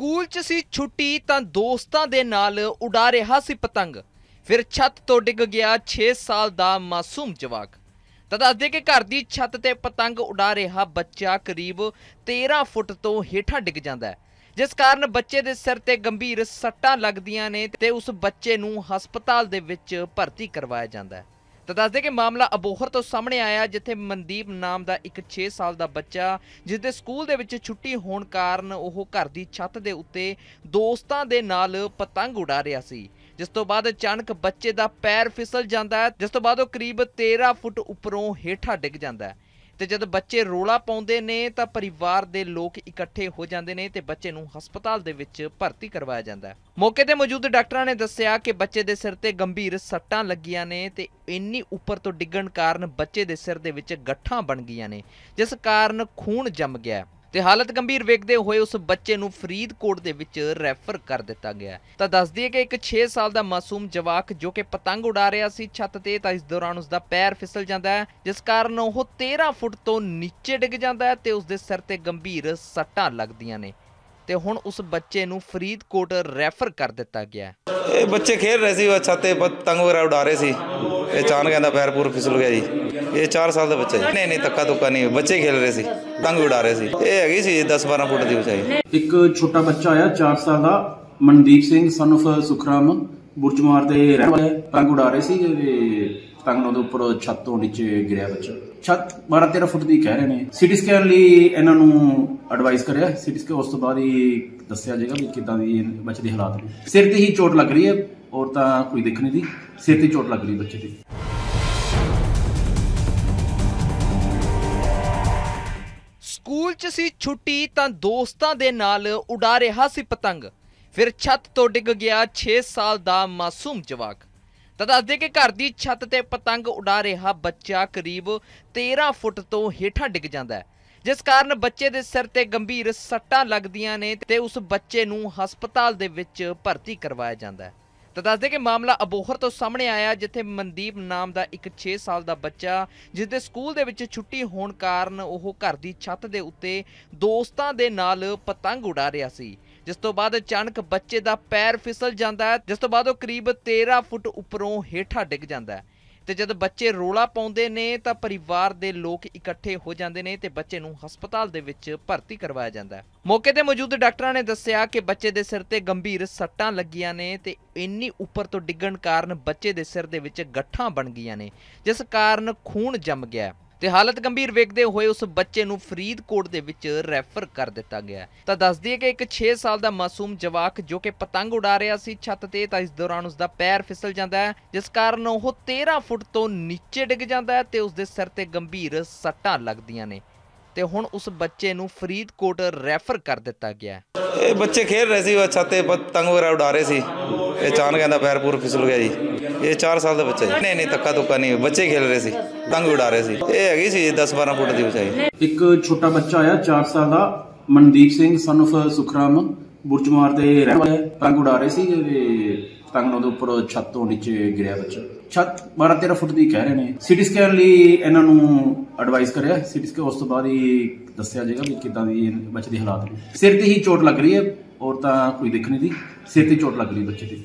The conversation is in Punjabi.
ਸਕੂਲ 'ਚ ਸੀ ਛੁੱਟੀ ਤਾਂ ਦੋਸਤਾਂ ਦੇ ਨਾਲ ਉਡਾ ਰਿਹਾ ਸੀ ਪਤੰਗ ਫਿਰ ਛੱਤ ਤੋਂ ਡਿੱਗ ਗਿਆ 6 ਸਾਲ ਦਾ ਮਾਸੂਮ ਜਵਾਕ ਤਾਂ ਦੱਸਦੇ ਕਿ ਘਰ ਦੀ ਛੱਤ ਤੇ ਪਤੰਗ ਉਡਾ ਰਿਹਾ ਬੱਚਾ ਕਰੀਬ 13 ਫੁੱਟ ਤੋਂ ਹੇਠਾਂ ਡਿੱਗ ਜਾਂਦਾ ਹੈ ਜਿਸ ਕਾਰਨ ਬੱਚੇ ਦੇ ਸਿਰ ਤੇ ਗੰਭੀਰ ਸੱਟਾਂ ਲੱਗਦੀਆਂ ਨੇ ਤੇ ਉਸ ਬੱਚੇ ਨੂੰ ਹਸਪਤਾਲ ਦੇ ਵਿੱਚ ਭਰਤੀ ਕਰਵਾਇਆ ਜਾਂਦਾ ਹੈ ਤਾਂ ਦੱਸਦੇ ਕਿ ਮਾਮਲਾ ਅਬੋਹਰ ਤੋਂ ਸਾਹਮਣੇ ਆਇਆ ਜਿੱਥੇ ਮਨਦੀਪ ਨਾਮ ਦਾ ਇੱਕ 6 ਸਾਲ ਦਾ ਬੱਚਾ ਜਿਸ ਦੇ ਸਕੂਲ ਦੇ ਵਿੱਚ ਛੁੱਟੀ ਹੋਣ ਕਾਰਨ ਉਹ ਘਰ ਦੀ ਛੱਤ ਦੇ ਉੱਤੇ ਦੋਸਤਾਂ ਦੇ ਨਾਲ ਪਤੰਗ ਉਡਾ ਰਿਹਾ ਸੀ ਜਿਸ ਤੋਂ ਬਾਅਦ ਅਚਾਨਕ ਬੱਚੇ ਦਾ ਪੈਰ ਫਿਸਲ ਜਾਂਦਾ ਹੈ ਜਿਸ ਤੋਂ ਬਾਅਦ ਉਹ ਕਰੀਬ 13 ਫੁੱਟ ਉੱਪਰੋਂ ਹੇਠਾਂ ਡਿੱਗ ਜਾਂਦਾ ਹੈ ਤੇ ਜਦ ਬੱਚੇ ਰੋਲਾ ਪਾਉਂਦੇ ਨੇ ਤਾਂ ਪਰਿਵਾਰ ਦੇ ਲੋਕ ਇਕੱਠੇ ਹੋ ਜਾਂਦੇ ਨੇ ਤੇ ਬੱਚੇ ਨੂੰ ਹਸਪਤਾਲ ਦੇ ਵਿੱਚ ਭਰਤੀ ਕਰਵਾਇਆ ਜਾਂਦਾ ਹੈ ਮੌਕੇ ਤੇ ਮੌਜੂਦ ਡਾਕਟਰਾਂ ਨੇ ਦੱਸਿਆ ਕਿ ਬੱਚੇ ਦੇ ਸਿਰ ਤੇ ਗੰਭੀਰ ਸੱਟਾਂ ਲੱਗੀਆਂ ਨੇ ਤੇ ਇੰਨੀ ਉੱਪਰ ਤੋਂ ਡਿੱਗਣ ਕਾਰਨ ਬੱਚੇ ਦੇ ਸਿਰ ਦੇ ਵਿੱਚ ਗੱਠਾਂ ਬਣ ਗਈਆਂ ਨੇ ਜਿਸ ਕਾਰਨ ਖੂਨ ਜੰਮ ਗਿਆ ਤੇ ਹਾਲਤ ਗੰਭੀਰ ਵੇਖਦੇ ਹੋਏ ਉਸ ਬੱਚੇ ਨੂੰ ਫਰੀਦਕੋਟ ਦੇ ਵਿੱਚ ਰੈਫਰ ਕਰ ਦਿੱਤਾ ਗਿਆ ਤਾਂ ਦੱਸਦੀ ਹੈ ਕਿ ਇੱਕ 6 ਸਾਲ ਦਾ ਮਾਸੂਮ ਜਵਾਕ ਜੋ ਕਿ ਪਤੰਗ ਉਡਾ ਰਿਹਾ ਸੀ ਛੱਤ ਤੇ ਤਾਂ ਇਸ ਦੌਰਾਨ ਉਸ ਦਾ ਪੈਰ ਫਿਸਲ ਜਾਂਦਾ ਹੈ ਜਿਸ ਕਾਰਨ ਉਹ 13 ਫੁੱਟ ਤੋਂ ਨੀਚੇ ਡਿੱਗ ਜਾਂਦਾ ਹੈ ਤੇ ਉਸ ਦੇ ਸਿਰ ਤੇ ਗੰਭੀਰ ਸੱਟਾਂ ਲੱਗਦੀਆਂ ਨੇ ਤੇ ਹੁਣ ਉਸ ਬੱਚੇ ਨੂੰ ਫਰੀਦਕੋਟ ਰੈਫਰ ਕਰ ਦਿੱਤਾ ਗਿਆ ਇਹ ਬੱਚੇ ਖੇਡ ਰਹੇ ਸੀ ਉਹ ਛੱਤੇ ਪਤੰਗ ਵਗੈਰਾ ਉਡਾ ਰਹੇ ਸੀ ਇਹ ਚਾਨ ਇਹਦਾ ਪੈਰ ਪੂਰ ਫਿਸਲ ਗਿਆ ਜੀ ਇਹ 4 ਸਾਲ ਦਾ ਬੱਚਾ ਹੈ ਨਹੀਂ ਨਹੀਂ ਤੱਕਾ ਤੁੱਕਾ ਨਹੀਂ ਬੱਚੇ ਖੇਲ ਰਹੇ ਸੀ ਤੰਗ ਉਡਾ ਰਹੇ ਸੀ ਇਹ ਹੈਗੀ ਸੀ 10-12 ਫੁੱਟ ਦੀ ਉਚਾਈ ਇੱਕ ਛੋਟਾ ਬੱਚਾ ਆਇਆ 4 ਸਾਲ ਦਾ ਮਨਦੀਪ ਸਿੰਘ ਸਨ ਆਫ ਸੁਖਰਾਮ ਬੁਰਜਮਾਰ ਦੇ ਰਹਿਣ ਵਾਲੇ ਤੰਗ ਉਡਾ ਰਹੇ ਸੀ ਤੇ ਤੰਗ ਉਹਨਾਂ ਦੇ ਉੱਪਰ ਛੱਤ ਤੋਂ ਨੀਚੇ ਗਿਰਿਆ ਬੱਚਾ ਛੱਤ 12-13 ਫੁੱਟ ਦੀ ਕਹਿ ਰਹੇ ਨੇ ਸਿਟੀ ਸਕੈਨ ਲਈ ਇਹਨਾਂ ਨੂੰ ਐਡਵਾਈਸ ਕਰਿਆ ਸਿਟੀ ਸਕੈਨ ਉਸ ਤੋਂ ਬਾਅਦ ਹੀ ਦੱਸਿਆ ਜਾਏਗਾ ਵੀ ਕਿਦਾਂ ਦੀ ਬੱਚੇ ਦੀ ਹਾਲਾਤ ਨੇ ਸਿਰ ਤੇ ਹੀ ਚੋਟ ਲੱਗ ਰਹੀ ਹੈ ਔਰ ਤਾਂ ਕੋਈ ਦਿੱਖ ਨਹੀਂ ਦੀ ਸਿਰ ਤੇ ਚੋਟ ਲੱਗ ਰਹੀ ਬੱਚੇ ਦੀ ਸਕੂਲ 'ਚ ਸੀ ਛੁੱਟੀ ਤਾਂ ਦੋਸਤਾਂ ਦੇ ਨਾਲ ਉਡਾ ਰਿਹਾ ਸੀ ਪਤੰਗ ਫਿਰ ਛੱਤ ਤੋਂ ਡਿੱਗ ਗਿਆ 6 ਸਾਲ ਦਾ ਮਾਸੂਮ ਜਵਾਕ ਤਾਂ ਦੱਸਦੇ ਕਿ ਘਰ ਦੀ ਛੱਤ ਤੇ ਪਤੰਗ ਉਡਾ ਰਿਹਾ ਬੱਚਾ ਕਰੀਬ 13 ਫੁੱਟ ਤੋਂ ਹੇਠਾਂ ਡਿੱਗ ਜਾਂਦਾ ਹੈ ਜਿਸ ਕਾਰਨ ਬੱਚੇ ਦੇ ਸਿਰ ਤੇ ਗੰਭੀਰ ਸੱਟਾਂ ਲੱਗਦੀਆਂ ਨੇ ਤੇ ਉਸ ਬੱਚੇ ਨੂੰ ਹਸਪਤਾਲ ਦੇ ਵਿੱਚ ਭਰਤੀ ਕਰਵਾਇਆ ਜਾਂਦਾ ਹੈ ਤਾਂ ਦੱਸਦੇ ਕਿ ਮਾਮਲਾ ਅਬੋਹਰ ਤੋਂ ਸਾਹਮਣੇ ਆਇਆ ਜਿੱਥੇ ਮਨਦੀਪ ਨਾਮ ਦਾ ਇੱਕ 6 ਸਾਲ ਦਾ ਬੱਚਾ ਜਿਸ ਦੇ ਸਕੂਲ ਦੇ ਵਿੱਚ ਛੁੱਟੀ ਹੋਣ ਕਾਰਨ ਉਹ ਘਰ ਦੀ ਛੱਤ ਦੇ ਉੱਤੇ ਦੋਸਤਾਂ ਦੇ ਨਾਲ ਪਤੰਗ ਉਡਾ ਰਿਹਾ ਸੀ ਜਿਸ ਤੋਂ ਬਾਅਦ ਅਚਾਨਕ ਬੱਚੇ ਦਾ ਪੈਰ ਫਿਸਲ ਜਾਂਦਾ ਹੈ ਜਿਸ ਤੋਂ ਬਾਅਦ ਉਹ ਕਰੀਬ 13 ਫੁੱਟ ਉੱਪਰੋਂ ਹੇਠਾਂ ਡਿੱਗ ਜਾਂਦਾ ਹੈ ਤੇ ਜਦ ਬੱਚੇ ਰੋਲਾ ਪਾਉਂਦੇ ਨੇ ਤਾਂ ਪਰਿਵਾਰ ਦੇ ਲੋਕ ਇਕੱਠੇ ਹੋ ਜਾਂਦੇ ਨੇ ਤੇ ਬੱਚੇ ਨੂੰ ਹਸਪਤਾਲ ਦੇ ਵਿੱਚ ਭਰਤੀ ਕਰਵਾਇਆ ਜਾਂਦਾ ਹੈ ਮੌਕੇ ਤੇ ਮੌਜੂਦ ਡਾਕਟਰਾਂ ਨੇ ਦੱਸਿਆ ਕਿ ਬੱਚੇ ਦੇ ਸਿਰ ਤੇ ਗੰਭੀਰ ਸੱਟਾਂ ਲੱਗੀਆਂ ਨੇ ਤੇ ਇੰਨੀ ਉੱਪਰ ਤੋਂ ਡਿੱਗਣ ਕਾਰਨ ਬੱਚੇ ਦੇ ਸਿਰ ਦੇ ਵਿੱਚ ਗੱਠਾਂ ਬਣ ਗਈਆਂ ਨੇ ਜਿਸ ਕਾਰਨ ਖੂਨ ਜੰਮ ਗਿਆ ਤੇ ਹਾਲਤ ਗੰਭੀਰ ਵੇਖਦੇ ਹੋਏ ਉਸ ਬੱਚੇ ਨੂੰ ਫਰੀਦਕੋਟ ਦੇ ਵਿੱਚ ਰੈਫਰ ਕਰ ਦਿੱਤਾ ਗਿਆ ਤਾਂ ਦੱਸਦੀ ਹੈ ਕਿ ਇੱਕ 6 ਸਾਲ ਦਾ ਮਾਸੂਮ ਜਵਾਕ ਜੋ ਕਿ ਪਤੰਗ ਉਡਾ ਰਿਹਾ ਸੀ ਛੱਤ ਤੇ ਤਾਂ ਇਸ ਦੌਰਾਨ ਉਸ ਦਾ ਪੈਰ ਫਿਸਲ ਜਾਂਦਾ ਹੈ ਜਿਸ ਕਾਰਨ ਉਹ 13 ਫੁੱਟ ਤੋਂ ਨੀਚੇ ਡਿੱਗ ਜਾਂਦਾ ਹੈ ਤੇ ਉਸ ਦੇ ਸਿਰ ਤੇ ਗੰਭੀਰ ਸੱਟਾਂ ਲੱਗਦੀਆਂ ਨੇ ਤੇ ਹੁਣ ਉਸ ਬੱਚੇ ਨੂੰ ਫਰੀਦਕੋਟ ਰੈਫਰ ਕਰ ਦਿੱਤਾ ਗਿਆ ਇਹ ਬੱਚੇ ਖੇਡ ਰਹੇ ਸੀ ਉਹ ਛੱਤੇ ਪਤੰਗ ਵਗੈਰਾ ਉਡਾ ਰਹੇ ਸੀ ਇਹ ਅਚਾਨਕ ਕਹਿੰਦਾ ਪੈਰ ਪੂਰ ਫਿਸਲ ਗਿਆ ਜੀ ਇਹ 4 ਸਾਲ ਦਾ ਬੱਚਾ ਹੈ ਨਹੀਂ ਨਹੀਂ ਤੱਕਾ ਤੁੱਕਾ ਨਹੀਂ ਬੱਚੇ ਖੇਲ ਰਹੇ ਸੀ ਤੰਗ ਉਡਾ ਰਹੇ ਸੀ ਇਹ ਹੈਗੀ ਸੀ 10 12 ਫੁੱਟ ਦੀ ਉਚਾਈ ਇੱਕ ਛੋਟਾ ਬੱਚਾ ਆਇਆ 4 ਸਾਲ ਦਾ ਮਨਦੀਪ ਸਿੰਘ ਸਨ ਆਫ ਸੁਖਰਾਮ ਬੁਰਜਮਾਰ ਤੇ ਰਹਿਣ ਵਾਲੇ ਤੰਗ ਉਡਾ ਰਹੇ ਸੀ ਤੇ ਤੰਗ ਦੇ ਉੱਪਰ ਛੱਤ ਤੋਂ ਨੀਚੇ ਗਿਰਿਆ ਬੱਚਾ ਛੱਤ 12 13 ਫੁੱਟ ਦੀ ਕਹਿ ਰਹੇ ਨੇ ਸਿਟੀ ਸਕੈਨ ਲਈ ਇਹਨਾਂ ਨੂੰ ਐਡਵਾਈਸ ਕਰਿਆ ਸਿਟੀ ਸਕੈਨ ਉਸ ਤੋਂ ਬਾਅਦ ਹੀ ਦੱਸਿਆ ਜਾਏਗਾ ਕਿ ਕਿੱਦਾਂ ਦੀ ਬੱਚੇ ਦੀ ਹਾਲਾਤ ਸਿਰ ਤੇ ਹੀ ਚੋਟ ਲੱਗ ਰਹੀ ਹੈ ਔਰ ਤਾਂ ਕੋਈ ਦਿੱਖ ਨਹੀਂ ਦੀ ਸਿਰ ਤੇ ਚੋਟ ਲੱਗ ਰਹੀ ਬੱਚੇ ਦੀ